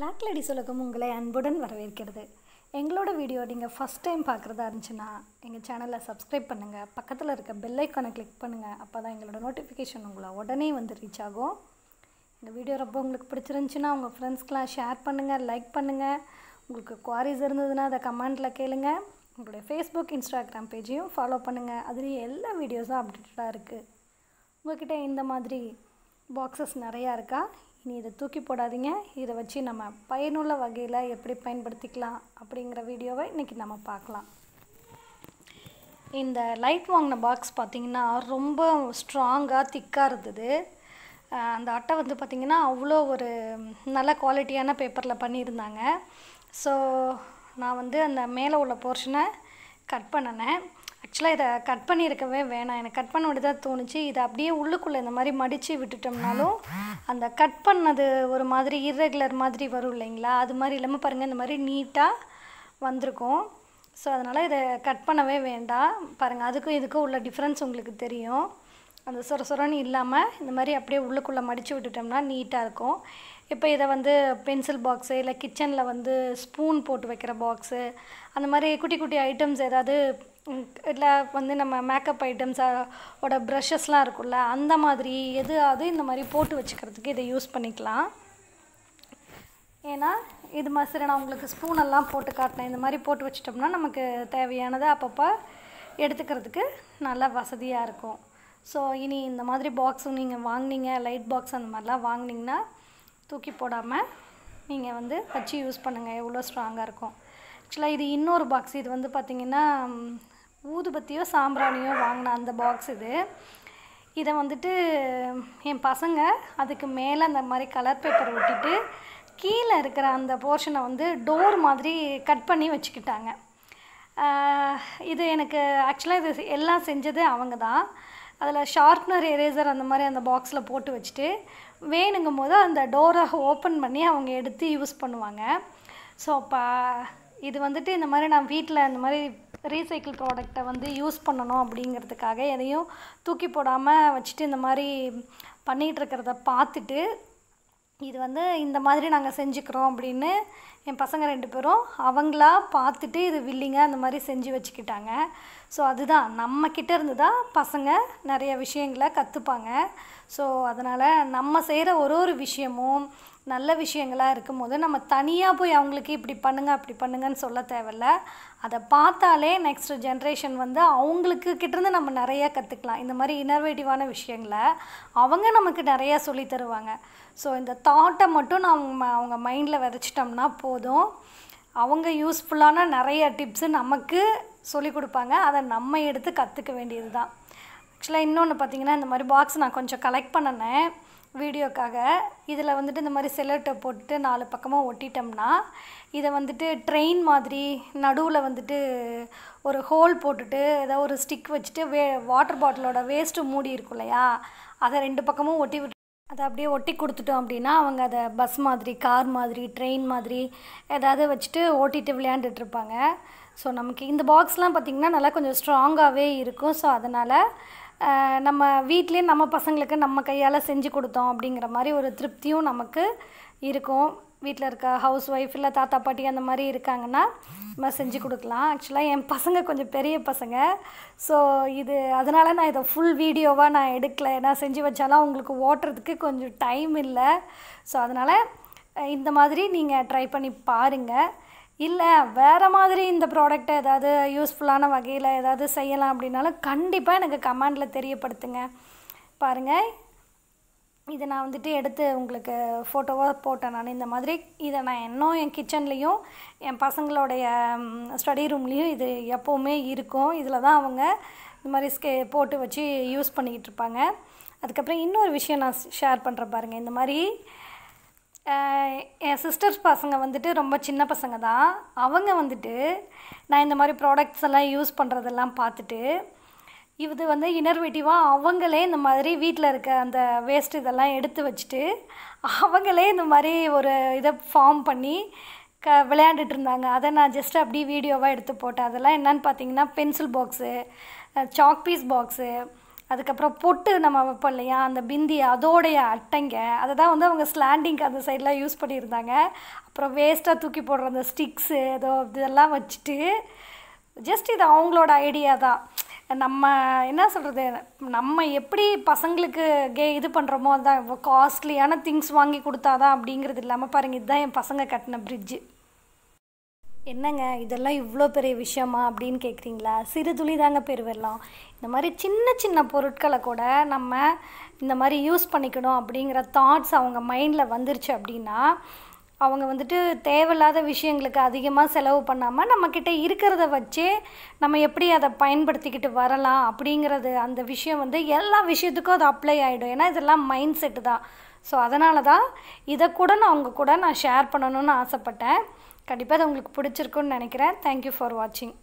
லாக்லடி சுலகம் உங்களை அன்புடன் வரவேற்கிறது எங்களோட வீடியோ நீங்கள் ஃபஸ்ட் டைம் பார்க்குறதா இருந்துச்சுன்னா எங்கள் சேனலை சப்ஸ்கிரைப் பண்ணுங்கள் பக்கத்தில் இருக்க பெல்லைக்கானை கிளிக் பண்ணுங்கள் அப்போ தான் எங்களோட நோட்டிஃபிகேஷன் உங்களை உடனே வந்து ரீச் ஆகும் இந்த வீடியோ ரொம்ப உங்களுக்கு பிடிச்சிருந்துச்சின்னா உங்கள் ஃப்ரெண்ட்ஸ்க்கெலாம் ஷேர் பண்ணுங்கள் லைக் பண்ணுங்கள் உங்களுக்கு குவாரிஸ் இருந்ததுன்னா அதை கமெண்டில் கேளுங்க உங்களுடைய ஃபேஸ்புக் இன்ஸ்டாகிராம் பேஜையும் ஃபாலோ பண்ணுங்கள் அதுலேயும் எல்லா வீடியோஸும் அப்டேட்டடாக இருக்குது உங்கள்கிட்ட இந்த மாதிரி பாக்ஸஸ் நிறையா இருக்கா இனி இதை தூக்கி போடாதீங்க இதை வச்சு நம்ம பயனுள்ள வகையில் எப்படி பயன்படுத்திக்கலாம் அப்படிங்கிற வீடியோவை இன்றைக்கி நம்ம பார்க்கலாம் இந்த லைட் வாங்கின பாக்ஸ் பார்த்திங்கன்னா ரொம்ப ஸ்ட்ராங்காக திக்காக இருந்தது அந்த அட்டை வந்து பார்த்திங்கன்னா அவ்வளோ ஒரு நல்ல குவாலிட்டியான பேப்பரில் பண்ணியிருந்தாங்க ஸோ நான் வந்து அந்த மேலே உள்ள போர்ஷனை கட் பண்ணினேன் ஆக்சுவலாக இதை கட் பண்ணியிருக்கவே வேணாம் எனக்கு கட் பண்ண தான் தோணுச்சு இதை அப்படியே உள்ளுக்குள்ளே இந்த மாதிரி மடித்து விட்டுட்டோம்னாலும் அந்த கட் பண்ணது ஒரு மாதிரி இர்ரெகுலர் மாதிரி வரும் இல்லைங்களா அது மாதிரி இல்லாமல் பாருங்கள் இந்த மாதிரி நீட்டாக வந்திருக்கும் ஸோ அதனால் இதை கட் பண்ணவே வேண்டாம் பாருங்கள் அதுக்கும் இதுக்கும் உள்ள டிஃப்ரென்ஸ் உங்களுக்கு தெரியும் அந்த சொர சொரன்னு இல்லாமல் இந்த மாதிரி அப்படியே உள்ளுக்குள்ளே மடித்து விட்டுட்டோம்னா நீட்டாக இருக்கும் இப்போ இதை வந்து பென்சில் பாக்ஸு இல்லை கிச்சனில் வந்து ஸ்பூன் போட்டு வைக்கிற பாக்ஸு அந்த மாதிரி குட்டி குட்டி ஐட்டம்ஸ் ஏதாவது இல்லை வந்து நம்ம மேக்கப் ஐட்டம்ஸோட ப்ரஷஸ்லாம் இருக்கும்ல அந்த மாதிரி எது அது இந்த மாதிரி போட்டு வச்சுக்கிறதுக்கு இதை யூஸ் பண்ணிக்கலாம் ஏன்னா இது மாதிரி நான் உங்களுக்கு ஸ்பூனெல்லாம் போட்டு காட்டினேன் இந்த மாதிரி போட்டு வச்சிட்டோம்னா நமக்கு தேவையானதை அப்பப்போ எடுத்துக்கிறதுக்கு நல்லா வசதியாக இருக்கும் ஸோ இனி இந்த மாதிரி பாக்ஸும் நீங்கள் வாங்கினீங்க லைட் பாக்ஸ் அந்த மாதிரிலாம் வாங்கினீங்கன்னா தூக்கி போடாமல் நீங்கள் வந்து வச்சு யூஸ் பண்ணுங்கள் எவ்வளோ ஸ்ட்ராங்காக இருக்கும் ஆக்சுவலாக இது இன்னொரு பாக்ஸ் இது வந்து பார்த்திங்கன்னா ஊதுபத்தியோ சாம்பிராணியோ வாங்கின அந்த பாக்ஸ் இது இதை வந்துட்டு என் பசங்க அதுக்கு மேலே அந்த மாதிரி கலர் பேப்பர் ஒட்டிட்டு கீழே இருக்கிற அந்த போர்ஷனை வந்து டோர் மாதிரி கட் பண்ணி வச்சுக்கிட்டாங்க இது எனக்கு ஆக்சுவலாக இது எல்லாம் செஞ்சது அவங்க தான் அதில் ஷார்ப்னர் எரேசர் அந்த மாதிரி அந்த பாக்ஸில் போட்டு வச்சுட்டு வேணுங்கும் போது அந்த டோரை ஓப்பன் பண்ணி அவங்க எடுத்து யூஸ் பண்ணுவாங்க ஸோ அப்போ இது வந்துட்டு இந்த மாதிரி நான் வீட்டில் இந்த மாதிரி ரீசைக்கிள் ப்ராடக்டை வந்து யூஸ் பண்ணணும் அப்படிங்கிறதுக்காக எதையும் தூக்கி போடாமல் வச்சுட்டு இந்த மாதிரி பண்ணிகிட்ருக்கிறத பார்த்துட்டு இது வந்து இந்த மாதிரி நாங்கள் செஞ்சுக்கிறோம் அப்படின்னு என் பசங்க ரெண்டு பேரும் அவங்களா பார்த்துட்டு இது வில்லிங்காக இந்த மாதிரி செஞ்சு வச்சுக்கிட்டாங்க ஸோ அதுதான் கிட்டே இருந்து தான் பசங்க நிறைய விஷயங்களை கற்றுப்பாங்க ஸோ அதனால் நம்ம செய்கிற ஒரு ஒரு விஷயமும் நல்ல விஷயங்களாக இருக்கும்போது நம்ம தனியாக போய் அவங்களுக்கு இப்படி பண்ணுங்கள் அப்படி பண்ணுங்கன்னு சொல்ல தேவையில்ல அதை பார்த்தாலே நெக்ஸ்ட் ஜென்ரேஷன் வந்து அவங்களுக்கு கிட்டேருந்து நம்ம நிறையா கற்றுக்கலாம் இந்த மாதிரி இனர்வேட்டிவான விஷயங்களை அவங்க நமக்கு நிறையா சொல்லி தருவாங்க ஸோ இந்த தாட்டை மட்டும் நம்ம அவங்க மைண்டில் விதைச்சிட்டோம்னா போதும் அவங்க யூஸ்ஃபுல்லான நிறைய டிப்ஸு நமக்கு சொல்லி கொடுப்பாங்க அதை நம்ம எடுத்து கற்றுக்க வேண்டியது தான் ஆக்சுவலாக இன்னொன்று பார்த்திங்கன்னா இந்த மாதிரி பாக்ஸ் நான் கொஞ்சம் கலெக்ட் பண்ணினேன் வீடியோக்காக இதில் வந்துட்டு இந்த மாதிரி செல்லட்டை போட்டு நாலு பக்கமாக ஒட்டிட்டோம்னா இதை வந்துட்டு ட்ரெயின் மாதிரி நடுவில் வந்துட்டு ஒரு ஹோல் போட்டுட்டு ஏதாவது ஒரு ஸ்டிக் வச்சுட்டு வே வாட்டர் பாட்டிலோட வேஸ்ட்டு மூடி இருக்கும் இல்லையா அதை ரெண்டு பக்கமும் ஒட்டி விட்டு அதை அப்படியே ஒட்டி கொடுத்துட்டோம் அப்படின்னா அவங்க அதை பஸ் மாதிரி கார் மாதிரி ட்ரெயின் மாதிரி ஏதாவது வச்சுட்டு ஓட்டிட்டு இருப்பாங்க ஸோ நமக்கு இந்த பாக்ஸ்லாம் பார்த்திங்கன்னா நல்லா கொஞ்சம் ஸ்ட்ராங்காகவே இருக்கும் ஸோ அதனால் நம்ம வீட்லேயே நம்ம பசங்களுக்கு நம்ம கையால் செஞ்சு கொடுத்தோம் அப்படிங்கிற மாதிரி ஒரு திருப்தியும் நமக்கு இருக்கும் வீட்டில் இருக்க ஹவுஸ் ஒய்ஃப் இல்லை தாத்தா பாட்டி அந்த மாதிரி இருக்காங்கன்னா நம்ம செஞ்சு கொடுக்கலாம் ஆக்சுவலாக என் பசங்க கொஞ்சம் பெரிய பசங்க ஸோ இது அதனால் நான் இதை ஃபுல் வீடியோவாக நான் எடுக்கலை நான் செஞ்சு வச்சாலும் அவங்களுக்கு ஓட்டுறதுக்கு கொஞ்சம் டைம் இல்லை ஸோ அதனால் இந்த மாதிரி நீங்கள் ட்ரை பண்ணி பாருங்கள் இல்லை வேறு மாதிரி இந்த ப்ராடக்டை ஏதாவது யூஸ்ஃபுல்லான வகையில் ஏதாவது செய்யலாம் அப்படின்னாலும் கண்டிப்பாக எனக்கு கமெண்டில் தெரியப்படுத்துங்க பாருங்கள் இதை நான் வந்துட்டு எடுத்து உங்களுக்கு ஃபோட்டோவாக போட்டேன் நான் இந்த மாதிரி இதை நான் இன்னும் என் கிச்சன்லேயும் என் பசங்களுடைய ஸ்டடி ரூம்லேயும் இது எப்போவுமே இருக்கும் இதில் தான் அவங்க இந்த மாதிரி ஸ்கே போட்டு வச்சு யூஸ் பண்ணிக்கிட்டு இருப்பாங்க அதுக்கப்புறம் இன்னொரு விஷயம் நான் ஷேர் பண்ணுறேன் பாருங்கள் இந்த மாதிரி என் சிஸ்டர்ஸ் பசங்க வந்துட்டு ரொம்ப சின்ன பசங்க தான் அவங்க வந்துட்டு நான் இந்த மாதிரி ப்ராடக்ட்ஸ் எல்லாம் யூஸ் பண்ணுறதெல்லாம் பார்த்துட்டு இது வந்து இனர்வேட்டிவாக அவங்களே இந்த மாதிரி வீட்டில் இருக்க அந்த வேஸ்ட் இதெல்லாம் எடுத்து வச்சுட்டு அவங்களே இந்த மாதிரி ஒரு இதை ஃபார்ம் பண்ணி க விளையாண்டுட்டு இருந்தாங்க அதை நான் ஜஸ்ட் அப்படியே வீடியோவாக எடுத்து போட்டேன் அதெல்லாம் என்னன்னு பார்த்தீங்கன்னா pencil box chalk piece box அதுக்கப்புறம் பொட்டு நம்ம வைப்போம் இல்லையா அந்த பிந்தி அதோடைய அட்டைங்க அதை தான் வந்து அவங்க ஸ்லாண்டிங்க்கு அந்த சைடெலாம் யூஸ் பண்ணியிருந்தாங்க அப்புறம் வேஸ்ட்டாக தூக்கி போடுற அந்த ஸ்டிக்ஸு ஏதோ இதெல்லாம் வச்சுட்டு ஜஸ்ட் இது அவங்களோட ஐடியா தான் நம்ம என்ன சொல்கிறது நம்ம எப்படி பசங்களுக்கு கே இது பண்ணுறோமோ அதுதான் காஸ்ட்லியான திங்ஸ் வாங்கி கொடுத்தாதான் அப்படிங்கிறது இல்லாமல் பாருங்கள் இதுதான் என் பசங்க கட்டின பிரிட்ஜு என்னங்க இதெல்லாம் இவ்வளோ பெரிய விஷயமா அப்படின்னு கேட்குறீங்களா சிறு துளி தாங்க பெருவெல்லாம் இந்த மாதிரி சின்ன சின்ன பொருட்களை கூட நம்ம இந்த மாதிரி யூஸ் பண்ணிக்கணும் அப்படிங்கிற தாட்ஸ் அவங்க மைண்டில் வந்துருச்சு அப்படின்னா அவங்க வந்துட்டு தேவையில்லாத விஷயங்களுக்கு அதிகமாக செலவு பண்ணாமல் நம்மக்கிட்ட இருக்கிறத வச்சே நம்ம எப்படி அதை பயன்படுத்திக்கிட்டு வரலாம் அப்படிங்கிறது அந்த விஷயம் வந்து எல்லா விஷயத்துக்கும் அது அப்ளை ஆகிடும் ஏன்னா இதெல்லாம் மைண்ட் செட்டு தான் ஸோ அதனால தான் இதை கூட நான் அவங்க கூட நான் ஷேர் பண்ணணும்னு ஆசைப்பட்டேன் கண்டிப்பாக அது உங்களுக்கு பிடிச்சிருக்குன்னு நினைக்கிறேன் தேங்க்யூ ஃபார் வாட்சிங்